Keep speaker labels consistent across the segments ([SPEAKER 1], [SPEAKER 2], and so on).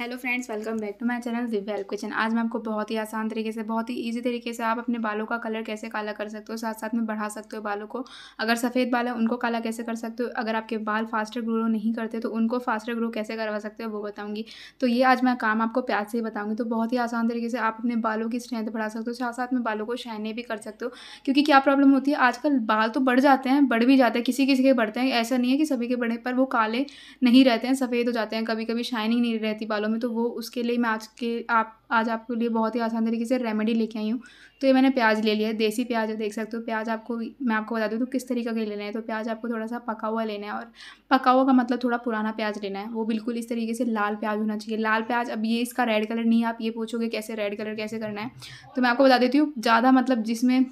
[SPEAKER 1] hello friends welcome back to my channel Divya help kitchen आज मैं आपको बहुत ही आसान तरीके से बहुत ही इजी तरीके से आप अपने बालों का कलर कैसे काला कर सकते हो साथ साथ में बढ़ा सकते हो बालों को अगर सफ़ेद बाल है उनको काला कैसे कर सकते हो अगर आपके बाल फास्टर ग्रो नहीं करते तो उनको फास्टर ग्रो कैसे करवा सकते हो वो बताऊँगी तो ये आज मैं काम आपको प्याज से ही बताऊँगी तो बहुत ही आसान तरीके से आप अपने बालों की स्ट्रेंथ बढ़ा सकते हो साथ साथ में बालों को शाइने भी कर सकते हो क्योंकि क्या प्रॉब्लम होती है आजकल बाल तो बढ़ जाते हैं बढ़ भी जाते हैं किसी किसी के बढ़ते हैं ऐसा नहीं है कि सभी के बढ़े पर वो काले नहीं रहते हैं सफ़ेद हो जाते हैं कभी कभी शाइनिंग नहीं रहती बालों प्रॉब्लम है तो वो उसके लिए मैं आज के आप आज आपके लिए बहुत ही आसान तरीके से रेमेडी लेके आई हूँ तो ये मैंने प्याज ले लिया है देसी प्याज है देख सकते हो प्याज आपको मैं आपको बता दूँ तो किस तरीके का लेना है तो प्याज आपको थोड़ा सा पका हुआ लेना है और पका हुआ का मतलब थोड़ा पुराना प्याज लेना है वो बिल्कुल इस तरीके से लाल प्याज होना चाहिए लाल प्याज अब ये इसका रेड कलर नहीं है आप ये पूछोगे कैसे रेड कलर कैसे करना है तो मैं आपको बता देती हूँ ज़्यादा मतलब जिसमें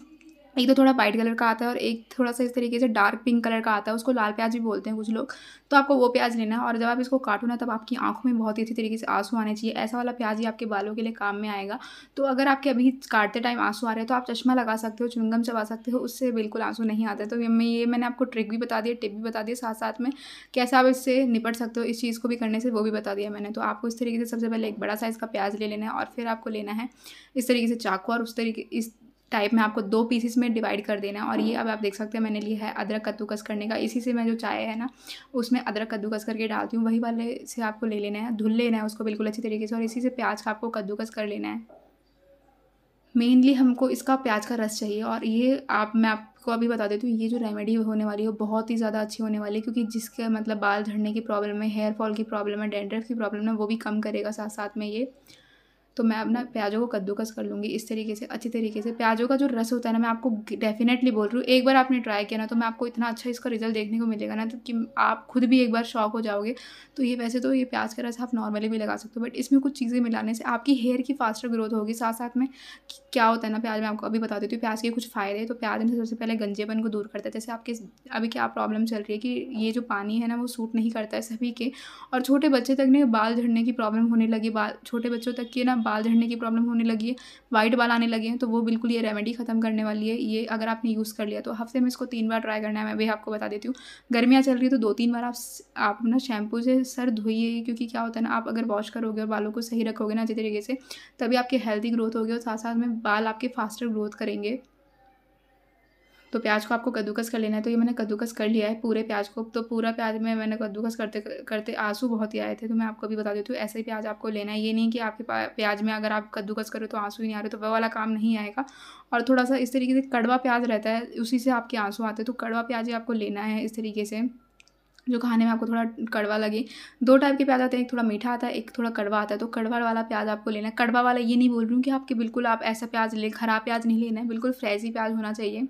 [SPEAKER 1] एक तो थोड़ा वाइट कलर का आता है और एक थोड़ा सा इस तरीके से डार्क पिंक कलर का आता है उसको लाल प्याज भी बोलते हैं कुछ लोग तो आपको वो प्याज लेना है और जब आप इसको काटो ना तब आपकी आंखों में बहुत ही अच्छी तरीके से आंसू आने चाहिए ऐसा वाला प्याज ही आपके बालों के लिए काम में आएगा तो अगर आपके अभी काटते टाइम आंसू आ रहे हैं तो आप चश्मा लगा सकते हो चुंगम चबा सकते हो उससे बिल्कुल आंसू नहीं आते तो मैं ये मैंने आपको ट्रिक भी बता दिया टिप भी बता दिया साथ साथ में कैसे आप इससे निपट सकते हो इस चीज़ को भी करने से वो भी बता दिया मैंने तो आपको इस तरीके से सबसे पहले एक बड़ा साइज़ का प्याज ले लेना है और फिर आपको लेना है इस तरीके से चाकू और उस तरीके इस टाइप में आपको दो पीसीस में डिवाइड कर देना है और ये अब आप देख सकते हैं मैंने लिया है अदरक कद्दूकस करने का इसी से मैं जो चाय है ना उसमें अदरक कद्दूकस करके डालती हूँ वही वाले से आपको ले लेना है धुल लेना है उसको बिल्कुल अच्छी तरीके से और इसी से प्याज का आपको कद्दूकस कर लेना है मेनली हमको इसका प्याज का रस चाहिए और ये आप मैं आपको अभी बता देती हूँ ये जो रेमेडी होने वाली है वो बहुत ही ज़्यादा अच्छी होने वाली है क्योंकि जिसके मतलब बाल झड़ने की प्रॉब्लम है हेयर फॉल की प्रॉब्लम है डेंड्रफ की प्रॉब्लम है वो भी कम करेगा साथ साथ में ये तो मैं अपना प्याज़ों को कद्दूकस कर लूँगी इस तरीके से अच्छी तरीके से प्याज़ों का जो रस होता है ना मैं आपको डेफिनेटली बोल रही हूँ एक बार आपने ट्राई किया ना तो मैं आपको इतना अच्छा इसका रिजल्ट देखने को मिलेगा ना तो कि आप खुद भी एक बार शॉक हो जाओगे तो ये वैसे तो ये प्याज का रस आप नॉर्मली भी लगा सकते हो बट इसमें कुछ चीज़ें मिलाने से आपकी हेयर की फास्टर ग्रोथ होगी साथ साथ में क्या होता है ना प्याज मैं आपको अभी बता देती हूँ प्याज के कुछ फ़ायदे तो प्याज में सबसे पहले गंजेपन को दूर करता है जैसे आपके अभी क्या प्रॉब्लम चल रही है कि ये जो पानी है ना वो सूट नहीं करता है सभी के और छोटे बच्चे तक ने बाल झड़ने की प्रॉब्लम होने लगी बाल छोटे बच्चों तक की ना बाल झड़ने की प्रॉब्लम होने लगी है वाइट बाल आने लगे हैं तो वो बिल्कुल ये रेमेडी ख़त्म करने वाली है ये अगर आपने यूज़ कर लिया तो हफ्ते में इसको तीन बार ट्राई करना है मैं भी आपको बता देती हूँ गर्मियाँ चल रही है तो दो तीन बार आप आप ना शैम्पू से सर धोइए क्योंकि क्या होता है ना आप अगर वॉश करोगे और बालों को सही रखोगे ना अच्छी तरीके से तभी आपकी हेल्दी ग्रोथ होगी और साथ साथ में बाल आपके फास्टर ग्रोथ करेंगे तो प्याज को आपको कद्दूकस कर लेना है तो ये मैंने कद्दूकस कर लिया है पूरे प्याज को तो पूरा प्याज में मैंने कद्दूकस करते करते आंसू बहुत ही आए थे तो मैं आपको भी बता देती हूँ ऐसे ही प्याज आपको लेना है ये नहीं कि आपके प्याज में अगर आप कद्दूकस करो तो आंसू ही नहीं आ रहे तो वह वाला काम नहीं आएगा और थोड़ा सा इस तरीके से कड़वा प्याज रहता है उसी से आपके आंसू आते हैं तो कड़वा प्याज ही आपको लेना है इस तरीके से जो खाने में आपको थोड़ा कड़वा लगे दो टाइप के प्याज आते हैं एक थोड़ा मीठा आता है एक थोड़ा कड़वा आता है तो कड़वा वाला प्याज आपको लेना है कड़वा वाला ये नहीं बोल रही हूँ कि आपके बिल्कुल आप ऐसा प्याज ले खराब प्याज नहीं लेना है बिल्कुल फ्रेजी प्याज होना चाहिए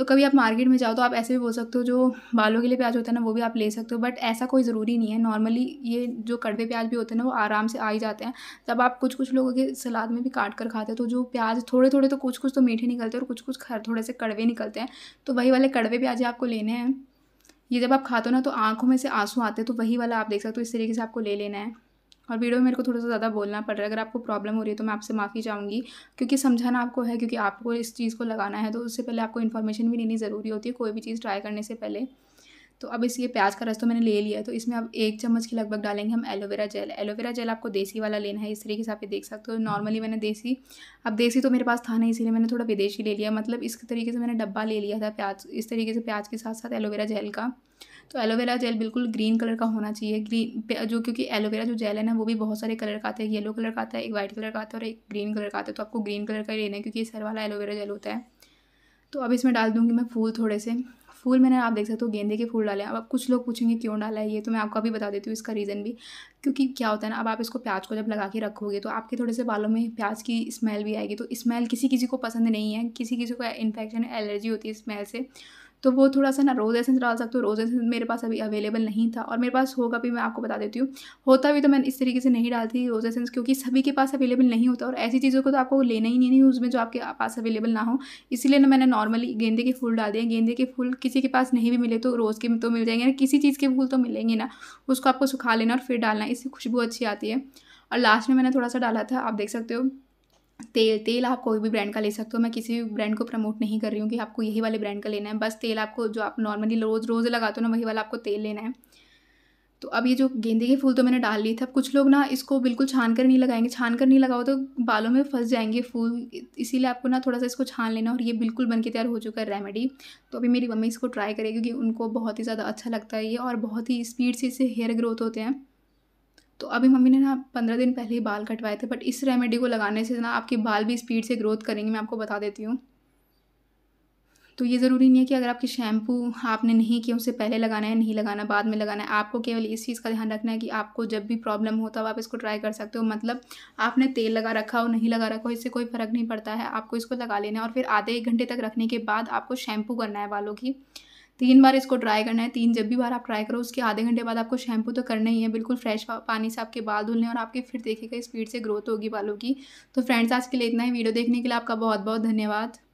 [SPEAKER 1] तो कभी आप मार्केट में जाओ तो आप ऐसे भी बोल सकते हो जो बालों के लिए प्याज होता है ना वो भी आप ले सकते हो बट ऐसा कोई ज़रूरी नहीं है नॉर्मली ये जो कड़वे प्याज भी होते हैं ना वो आराम से आ ही जाते हैं जब आप कुछ कुछ लोगों के सलाद में भी काट कर खाते हो तो जो प्याज थोड़े थोड़े तो कुछ कुछ तो मीठे निकलते हैं और कुछ कुछ थोड़े से कड़वे निकलते हैं तो वही वाले कड़वे प्याज आपको लेने हैं ये जब आप खाते हो ना तो आंखों में से आंसू आते हैं तो वही वाला आप देख सकते हो इस तरीके से आपको ले लेना है और वीडियो में मेरे को थोड़ा सा ज़्यादा बोलना पड़ रहा है अगर आपको प्रॉब्लम हो रही है तो मैं आपसे माफ़ी चाहूँगी क्योंकि समझाना आपको है क्योंकि आपको इस चीज़ को लगाना है तो उससे पहले आपको इन्फॉर्मेशन भी लेनी ज़रूरी होती है कोई भी चीज़ ट्राई करने से पहले तो अब इसलिए प्याज का रस तो मैंने ले लिया तो इसमें अब एक चम्मच के लगभग डालेंगे हम एलोवेरा जेल एलोवेरा जेल आपको देसी वाला लेना है इस तरीके से आप ये देख सकते हो तो नॉर्मली मैंने देसी अब देसी तो मेरे पास था नहीं इसीलिए मैंने थोड़ा विदेशी ले लिया मतलब इस तरीके से मैंने डब्बा ले लिया था प्याज इस तरीके से प्याज के साथ साथ एलोवेरा जेल का तो एलोवेरा जेल बिल्कुल ग्रीन कलर का होना चाहिए ग्रीन जो क्योंकि एलोवेरा जो जेल है ना वो भी बहुत सारे कलर का आता है येलो कलर का आता है एक वाइट कलर का आता है और एक ग्रीन कलर का आता है तो आपको ग्रीन कलर का ही लेना है क्योंकि ये सर वाला एलोवेरा जेल होता है तो अब इसमें डाल दूँगी मैं फूल थोड़े से फूल मैंने आप देख सकते हो गेंदे के फूल डाले हैं अब कुछ लोग पूछेंगे क्यों डाला है ये तो मैं आपको अभी बता देती हूँ इसका रीज़न भी क्योंकि क्या होता है ना अब आप इसको प्याज को जब लगा के रखोगे तो आपके थोड़े से बालों में प्याज की स्मेल भी आएगी तो स्मेल किसी किसी को पसंद नहीं है किसी किसी को इन्फेक्शन एलर्जी होती है स्मेल से तो वो थोड़ा सा ना रोज़ एसेंस डाल सकते हो रोज़ एसेंस मेरे पास अभी अवेलेबल नहीं था और मेरे पास होगा भी मैं आपको बता देती हूँ होता भी तो मैं इस तरीके से नहीं डालती रोज़ एसेंस क्योंकि सभी के पास अवेलेबल नहीं होता और ऐसी चीज़ों को तो आपको लेना ही नहीं है उसमें जो आपके पास अवेलेबल ना हो इसीलिए ना मैंने नॉर्मली गेंदे के फूल डाल दिए गेंदे के फूल किसी के पास नहीं भी मिले तो रोज़ के तो मिल जाएंगे ना किसी चीज़ के फूल तो मिलेंगे ना उसको आपको सुखा लेना और फिर डालना इससे खुशबू अच्छी आती है और लास्ट में मैंने थोड़ा सा डाला था आप देख सकते हो तेल तेल आप कोई भी ब्रांड का ले सकते हो मैं किसी भी ब्रांड को प्रमोट नहीं कर रही हूँ कि आपको यही वाले ब्रांड का लेना है बस तेल आपको जो आप नॉर्मली रोज़ रोज़ लगाते हो ना वही वाला आपको तेल लेना है तो अब ये जो गेंदे के फूल तो मैंने डाल लिए थे अब कुछ लोग ना इसको बिल्कुल छान कर नहीं लगाएंगे छान कर नहीं लगाओ तो बालों में फंस जाएंगे फूल इसीलिए आपको ना थोड़ा सा इसको छान लेना और ये बिल्कुल बन के तैयार हो चुका है रेमेडी तो अभी मेरी मम्मी इसको ट्राई करेगी क्योंकि उनको बहुत ही ज़्यादा अच्छा लगता है ये और बहुत ही स्पीड से इससे हेयर ग्रोथ होते हैं तो अभी मम्मी ने ना पंद्रह दिन पहले ही बाल कटवाए थे बट इस रेमेडी को लगाने से ना आपके बाल भी स्पीड से ग्रोथ करेंगे मैं आपको बता देती हूँ तो ये ज़रूरी नहीं है कि अगर आपके शैम्पू आपने नहीं किया उससे पहले लगाना है नहीं लगाना बाद में लगाना है आपको केवल इस चीज़ का ध्यान रखना है कि आपको जब भी प्रॉब्लम हो तब आप इसको ट्राई कर सकते हो मतलब आपने तेल लगा रखा हो नहीं लगा रखा हो इससे कोई फ़र्क नहीं पड़ता है आपको इसको लगा लेना है और फिर आधे एक घंटे तक रखने के बाद आपको शैम्पू करना है बालों की तीन बार इसको ट्राई करना है तीन जब भी बार आप ट्राई करो उसके आधे घंटे बाद आपको शैम्पू तो करना ही है बिल्कुल फ्रेश पानी से आपके बाल धुलने और आपके फिर देखेगा स्पीड से ग्रोथ होगी बालों की तो फ्रेंड्स आज के लिए इतना ही वीडियो देखने के लिए आपका बहुत बहुत धन्यवाद